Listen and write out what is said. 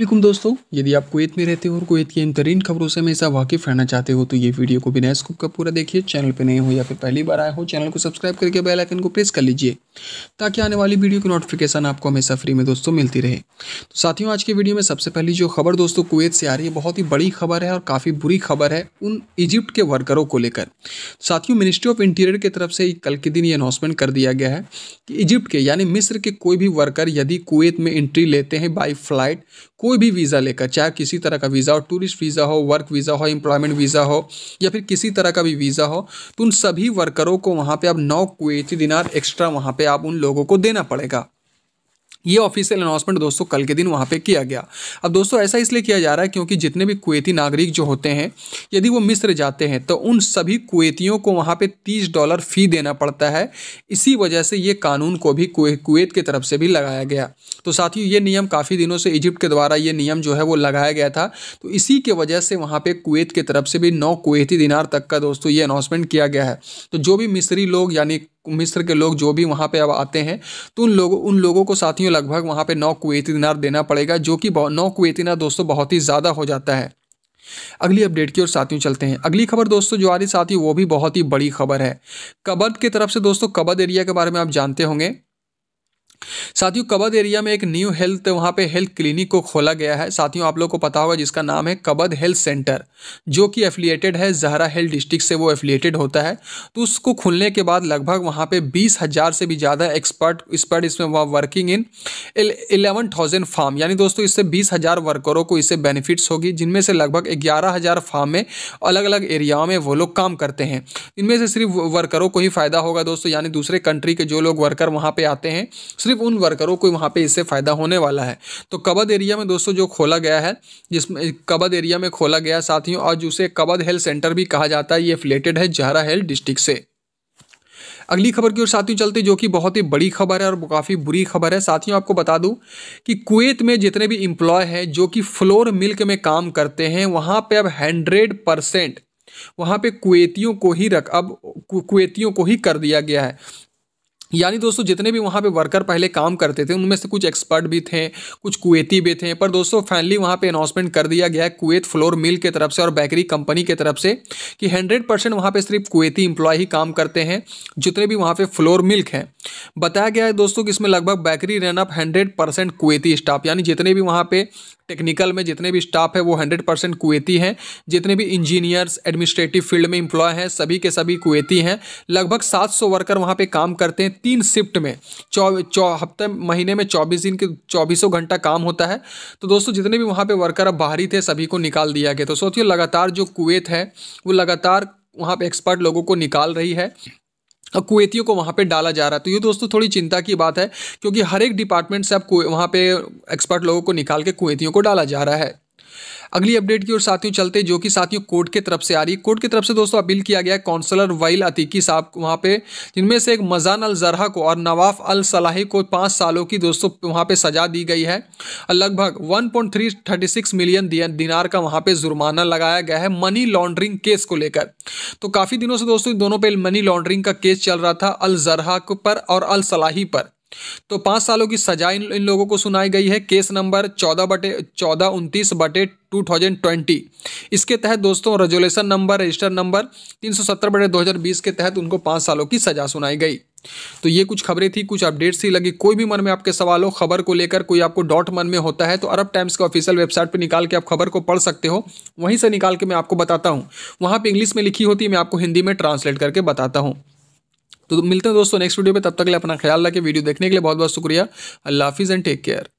welcome दोस्तों यदि आप कुवैत में रहते हो और कुवैत की इन तरीन खबरों से हमेशा वाकिफ रहना चाहते हो तो ये वीडियो को बिना स्कूप का पूरा देखिए चैनल पर नए हो या फिर पहली बार आए हो चैनल को सब्सक्राइब करके बेल आइकन को प्रेस कर लीजिए ताकि आने वाली वीडियो की नोटिफिकेशन आपको हमेशा फ्री में दोस्तों मिलती रहे तो साथियों आज के वीडियो में सबसे पहली जो खबर दोस्तों कुवैत से आ रही है बहुत ही बड़ी खबर है और काफ़ी बुरी खबर है उन इजिप्ट के वर्करों को लेकर साथियों मिनिस्ट्री ऑफ इंटीरियर की तरफ से कल के दिन ये अनाउंसमेंट कर दिया गया है कि इजिप्ट के यानी मिस्र के कोई भी वर्कर यदि कुवैत में एंट्री लेते हैं बाई फ्लाइट कोई भी वीज़ा लेकर चाहे किसी तरह का वीज़ा हो टूरिस्ट वीज़ा हो वर्क वीज़ा हो एम्प्लॉयमेंट वीज़ा हो या फिर किसी तरह का भी वीज़ा हो तो उन सभी वर्करों को वहाँ पर आप नौ कुवैती दिनार एक्स्ट्रा वहाँ पर आप उन लोगों को देना पड़ेगा ये ऑफिशियल अनाउंसमेंट दोस्तों कल के दिन वहाँ पे किया गया अब दोस्तों ऐसा इसलिए किया जा रहा है क्योंकि जितने भी कुवैती नागरिक जो होते हैं यदि वो मिस्र जाते हैं तो उन सभी कुवैतियों को वहाँ पे तीस डॉलर फ़ी देना पड़ता है इसी वजह से ये कानून को भी कुवैत की तरफ से भी लगाया गया तो साथियों ये नियम काफ़ी दिनों से इजिप्ट के द्वारा ये नियम जो है वो लगाया गया था तो इसी के वजह से वहाँ पर कुवैत की तरफ से भी नौ कुवैती दिनार तक का दोस्तों ये अनाउंसमेंट किया गया है तो जो भी मिस्री लोग यानी मिस्र के लोग जो भी वहाँ पे अब आते हैं तो उन लोगों उन लोगों को साथियों लगभग वहाँ पे नौ कुवैती दिनार देना पड़ेगा जो कि नौ कुवैती दिनार दोस्तों बहुत ही ज़्यादा हो जाता है अगली अपडेट की ओर साथियों चलते हैं अगली खबर दोस्तों जो आ रही साथियों वो भी बहुत ही बड़ी खबर है कबद की तरफ से दोस्तों कबद एरिया के बारे में आप जानते होंगे साथियों कबद एरिया में एक न्यू हेल्थ वहाँ पे हेल्थ क्लिनिक को खोला गया है साथियों आप लोग को पता होगा जिसका नाम है कबद हेल्थ सेंटर जो कि एफिलिएटेड है जहरा हेल्थ डिस्ट्रिक्ट से वो एफिलिएटेड होता है तो उसको खुलने के बाद लगभग वहाँ पे बीस हज़ार से भी ज़्यादा एक्सपर्ट एक्सपर्ट इसमें वहाँ working in eleven thousand farm यानी दोस्तों इससे बीस हज़ार वर्करों को इससे बेनिफिट्स होगी जिनमें से लगभग ग्यारह हज़ार फार्म में अलग अलग एरियाओं में वो लोग काम करते हैं इनमें से सिर्फ वर्करों को ही फ़ायदा होगा दोस्तों यानी दूसरे कंट्री के जो लोग वर्कर वहाँ पर आते हैं सिर्फ उन वर्करों को वहाँ पे इससे फ़ायदा होने वाला है तो कबद एरिया में दोस्तों जो खोला गया है जिसमें कबद एरिया में खोला गया साथियों और जिसे कबद हेल्थ सेंटर भी कहा जाता है ये फ्लेटेड है जहरा हेल्थ डिस्ट्रिक्ट से अगली खबर की ओर साथियों चलते जो कि बहुत ही बड़ी खबर है और काफ़ी बुरी खबर है साथियों आपको बता दूं कि कुवैत में जितने भी इम्प्लॉय हैं जो कि फ्लोर मिल्क में काम करते हैं वहाँ पे अब हंड्रेड परसेंट वहाँ पे कुवैतियों को ही रख अब कुवैतियों को ही कर दिया गया है यानी दोस्तों जितने भी वहाँ पे वर्कर पहले काम करते थे उनमें से कुछ एक्सपर्ट भी थे कुछ कुवैती भी थे पर दोस्तों फाइनली वहाँ पे अनाउंसमेंट कर दिया गया है कुवैत फ्लोर मिल के तरफ से और बेकरी कंपनी के तरफ से कि 100 परसेंट वहाँ पर सिर्फ कुवैती इम्प्लॉय ही काम करते हैं जितने भी वहाँ पे फ्लोर मिल्क हैं बताया गया है दोस्तों कि इसमें लगभग bakery run up hundred percent Kuwaiti staff यानी जितने भी वहाँ पे टेक्निकल में जितने भी स्टाफ है वो हंड्रेड परसेंट कुवैती हैं जितने भी इंजीनियर्स एडमिनिस्ट्रेटिव फील्ड में इम्प्लॉय हैं सभी के सभी कुवैती हैं लगभग सात सौ वर्कर वहाँ पे काम करते हैं तीन शिफ्ट में चौ चौ हफ्ते महीने में चौबीस दिन के चौबीसों घंटा काम होता है तो दोस्तों जितने भी वहाँ पर वर्कर अब बाहरी थे सभी को निकाल दिया गया तो सोचिए लगातार जो कुवैत है वो लगातार वहाँ पे एक्सपर्ट लोगों को निकाल रही है कुवैतियों को वहाँ पे डाला जा रहा है तो ये दोस्तों थोड़ी चिंता की बात है क्योंकि हर एक डिपार्टमेंट से अब वहाँ पे एक्सपर्ट लोगों को निकाल के कुवैतियों को डाला जा रहा है अगली अपडेट की ओर साथियों चलते जो कि साथियों कोर्ट के तरफ से आ रही है कोर्ट की तरफ से दोस्तों अपील किया गया है काउंसलर वाइल अतीकी साहब वहाँ पे जिनमें से एक मजान अल जरहा को और नवाफ अल सलाही को पाँच सालों की दोस्तों वहाँ पर सजा दी गई है लगभग वन मिलियन दिनार का वहाँ पर जुर्माना लगाया गया है मनी लॉन्ड्रिंग केस को लेकर तो काफ़ी दिनों से दोस्तों दोनों पर मनी लॉन्ड्रिंग का केस चल रहा था अल जरहा पर और अल सलाही पर तो पांच सालों की सजा इन इन लोगों को सुनाई गई है केस नंबर चौदह बटे चौदह उनतीस बटे टू थाउजेंड ट्वेंटी इसके तहत दोस्तों रेजोल्यूशन नंबर रजिस्टर नंबर तीन सौ सत्तर बटे दो हज़ार बीस के तहत उनको पांच सालों की सजा सुनाई गई तो ये कुछ खबरें थी कुछ अपडेट्स थी लगी कोई भी मन में आपके सवाल हो खबर को लेकर कोई आपको डॉट मन में होता है तो अरब टाइम्स के ऑफिशियल वेबसाइट पर निकाल के आप खबर को पढ़ सकते हो वहीं से निकाल के मैं आपको बताता हूँ वहाँ पर इंग्लिश में लिखी होती है मैं आपको हिंदी में ट्रांसलेट करके बताता हूँ तो मिलते हैं दोस्तों नेक्स्ट वीडियो में तब तक के लिए अपना ख्याल रखें वीडियो देखने के लिए बहुत बहुत शुक्रिया अल्लाह हाफिज़ एंड टेक केयर